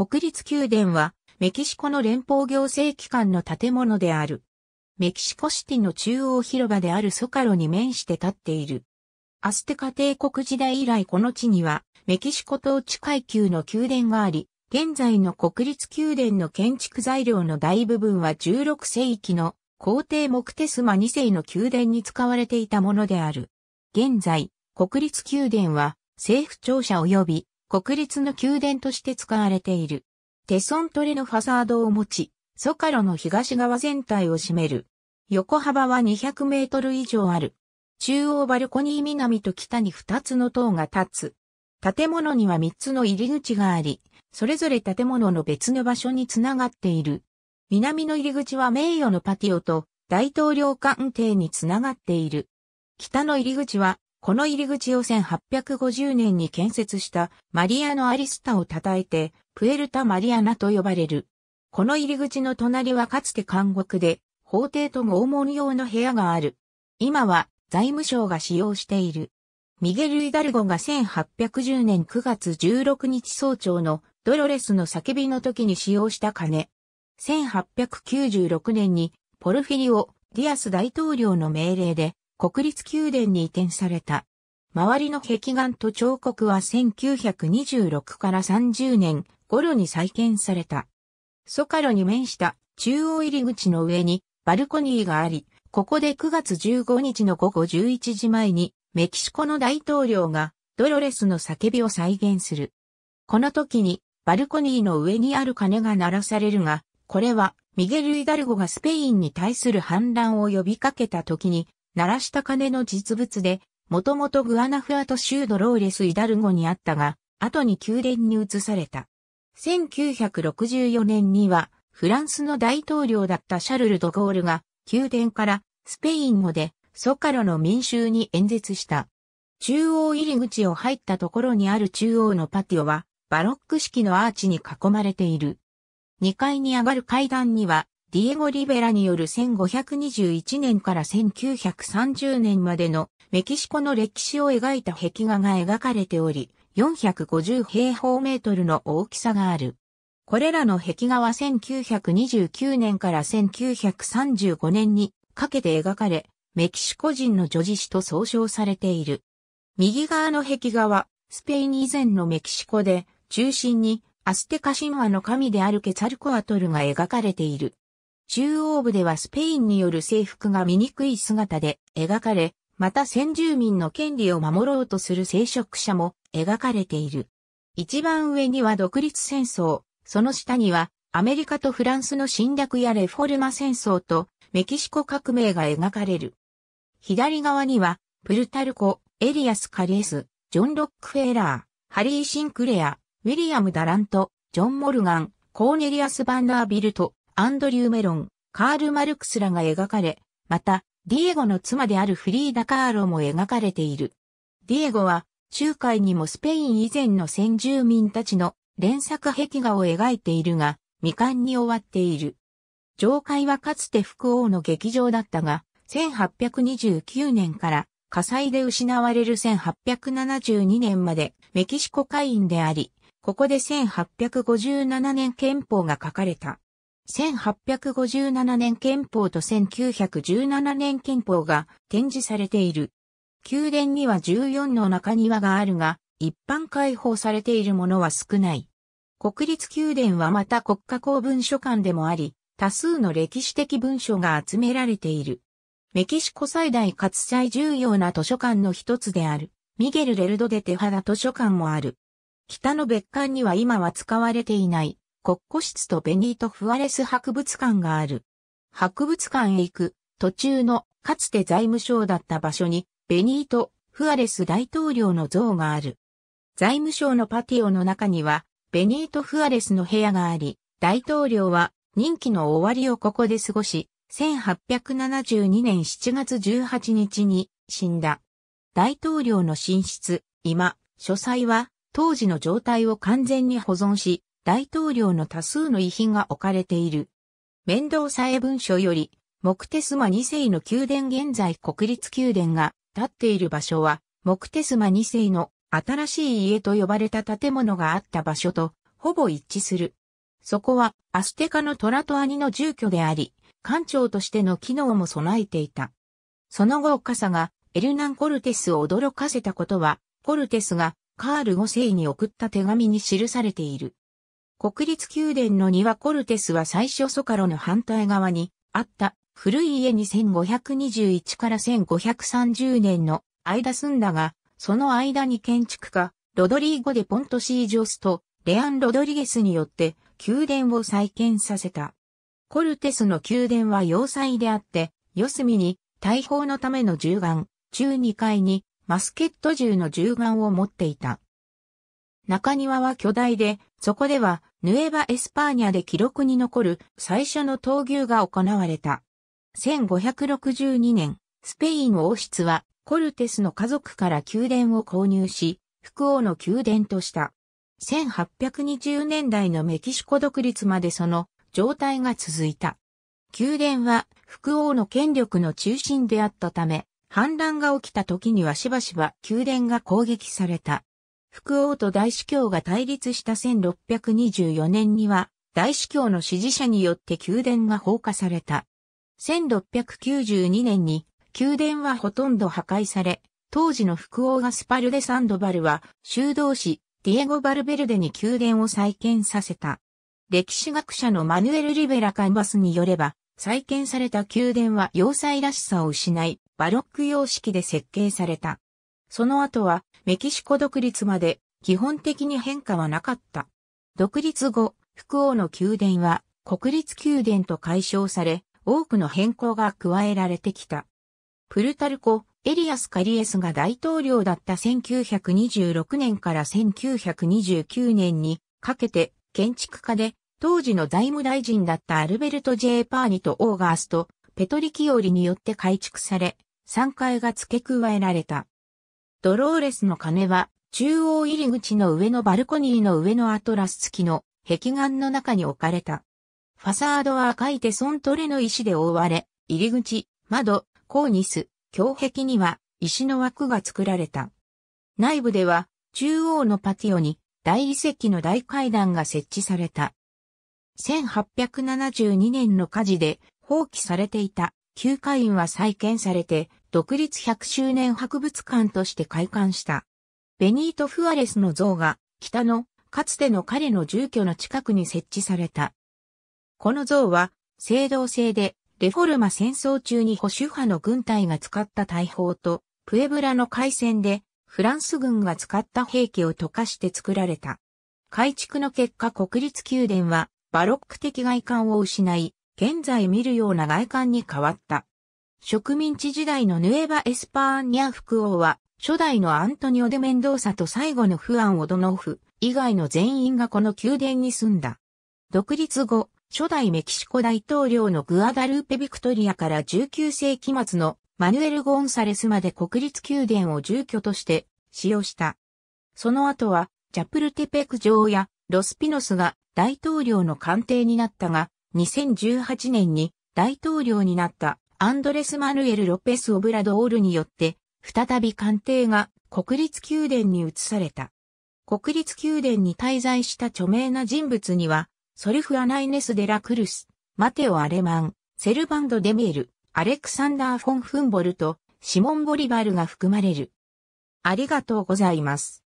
国立宮殿は、メキシコの連邦行政機関の建物である。メキシコシティの中央広場であるソカロに面して建っている。アステカ帝国時代以来この地には、メキシコ統治階級の宮殿があり、現在の国立宮殿の建築材料の大部分は16世紀の皇帝モクテスマ2世の宮殿に使われていたものである。現在、国立宮殿は政府庁舎及び国立の宮殿として使われている。テソントレのファサードを持ち、ソカロの東側全体を占める。横幅は200メートル以上ある。中央バルコニー南と北に2つの塔が立つ。建物には3つの入り口があり、それぞれ建物の別の場所につながっている。南の入り口は名誉のパティオと大統領官邸につながっている。北の入り口はこの入り口を1850年に建設したマリアのアリスタを称えて、プエルタ・マリアナと呼ばれる。この入り口の隣はかつて監獄で、法廷と拷問用の部屋がある。今は財務省が使用している。ミゲル・イダルゴが1810年9月16日早朝のドロレスの叫びの時に使用した金。1896年にポルフィリオ・ディアス大統領の命令で国立宮殿に移転された。周りの壁画と彫刻は1926から30年頃に再建された。ソカロに面した中央入り口の上にバルコニーがあり、ここで9月15日の午後11時前にメキシコの大統領がドロレスの叫びを再現する。この時にバルコニーの上にある鐘が鳴らされるが、これはミゲル・イダルゴがスペインに対する反乱を呼びかけた時に鳴らした鐘の実物で、もともとグアナフアト州ドローレス・イダルゴにあったが、後に宮殿に移された。1964年には、フランスの大統領だったシャルル・ド・ゴールが、宮殿からスペイン語でソカロの民衆に演説した。中央入り口を入ったところにある中央のパティオは、バロック式のアーチに囲まれている。2階に上がる階段には、ディエゴ・リベラによる1521年から1930年までのメキシコの歴史を描いた壁画が描かれており、450平方メートルの大きさがある。これらの壁画は1929年から1935年にかけて描かれ、メキシコ人の女児史と総称されている。右側の壁画は、スペイン以前のメキシコで、中心にアステカ神話の神であるケツァルコアトルが描かれている。中央部ではスペインによる征服が醜い姿で描かれ、また先住民の権利を守ろうとする聖職者も描かれている。一番上には独立戦争、その下にはアメリカとフランスの侵略やレフォルマ戦争とメキシコ革命が描かれる。左側にはプルタルコ、エリアス・カリエス、ジョン・ロックフェーラー、ハリー・シンクレア、ウィリアム・ダラント、ジョン・モルガン、コーネリアス・バンダービルト、アンドリュー・メロン、カール・マルクスらが描かれ、また、ディエゴの妻であるフリーダ・カーロも描かれている。ディエゴは、中海にもスペイン以前の先住民たちの連作壁画を描いているが、未完に終わっている。上海はかつて福王の劇場だったが、1829年から火災で失われる1872年までメキシコ会員であり、ここで1857年憲法が書かれた。1857年憲法と1917年憲法が展示されている。宮殿には14の中庭があるが、一般開放されているものは少ない。国立宮殿はまた国家公文書館でもあり、多数の歴史的文書が集められている。メキシコ最大かつ最重要な図書館の一つである、ミゲル・レルド・デ・テハダ図書館もある。北の別館には今は使われていない、国庫室とベニート・フアレス博物館がある。博物館へ行く途中のかつて財務省だった場所にベニート・フアレス大統領の像がある。財務省のパティオの中にはベニート・フアレスの部屋があり、大統領は任期の終わりをここで過ごし、1872年7月18日に死んだ。大統領の寝室、今、書斎は当時の状態を完全に保存し、大統領の多数の遺品が置かれている。面倒さえ文書より、モクテスマ2世の宮殿現在国立宮殿が建っている場所は、モクテスマ2世の新しい家と呼ばれた建物があった場所とほぼ一致する。そこはアステカのトラ兄の住居であり、官庁としての機能も備えていた。その後、カサがエルナン・コルテスを驚かせたことは、コルテスがカール5世に送った手紙に記されている。国立宮殿の庭コルテスは最初ソカロの反対側にあった古い家に1521から1530年の間住んだが、その間に建築家、ロドリーゴ・デ・ポントシージョスとレアン・ロドリゲスによって宮殿を再建させた。コルテスの宮殿は要塞であって、四隅に大砲のための銃眼、中2階にマスケット銃の銃眼を持っていた。中庭は巨大で、そこではヌエバ・エスパーニャで記録に残る最初の闘牛が行われた。1562年、スペイン王室はコルテスの家族から宮殿を購入し、福王の宮殿とした。1820年代のメキシコ独立までその状態が続いた。宮殿は福王の権力の中心であったため、反乱が起きた時にはしばしば宮殿が攻撃された。福王と大司教が対立した1624年には、大司教の支持者によって宮殿が放火された。1692年に宮殿はほとんど破壊され、当時の福王がスパルデ・サンドバルは修道士ディエゴ・バルベルデに宮殿を再建させた。歴史学者のマヌエル・リベラ・カンバスによれば、再建された宮殿は要塞らしさを失い、バロック様式で設計された。その後はメキシコ独立まで基本的に変化はなかった。独立後、福王の宮殿は国立宮殿と解消され、多くの変更が加えられてきた。プルタルコ、エリアス・カリエスが大統領だった1926年から1929年にかけて建築家で当時の財務大臣だったアルベルト・ジェーパーニとオーガースとペトリキオリによって改築され、3階が付け加えられた。ドローレスの鐘は、中央入り口の上のバルコニーの上のアトラス付きの壁岩の中に置かれた。ファサードは赤いテソントレの石で覆われ、入り口、窓、コーニス、胸壁には石の枠が作られた。内部では中央のパティオに大理石の大階段が設置された。1872年の火事で放棄されていた旧会員は再建されて、独立100周年博物館として開館した。ベニート・フアレスの像が、北の、かつての彼の住居の近くに設置された。この像は、青銅製で、レフォルマ戦争中に保守派の軍隊が使った大砲と、プエブラの海戦で、フランス軍が使った兵器を溶かして作られた。改築の結果国立宮殿は、バロック的外観を失い、現在見るような外観に変わった。植民地時代のヌエバ・エスパーニャ副王は、初代のアントニオ・デ・メンドーサと最後のフアン・オドノーフ以外の全員がこの宮殿に住んだ。独立後、初代メキシコ大統領のグアダルーペ・ビクトリアから19世紀末のマヌエル・ゴンサレスまで国立宮殿を住居として使用した。その後は、ジャプルテペク城やロスピノスが大統領の官邸になったが、2018年に大統領になったアンドレス・マヌエル・ロペス・オブラドールによって、再び官邸が国立宮殿に移された。国立宮殿に滞在した著名な人物には、ソルフ・アナイネス・デラ・クルス、マテオ・アレマン、セルバンド・デミエル、アレクサンダー・フォン・フンボルと、シモン・ボリバルが含まれる。ありがとうございます。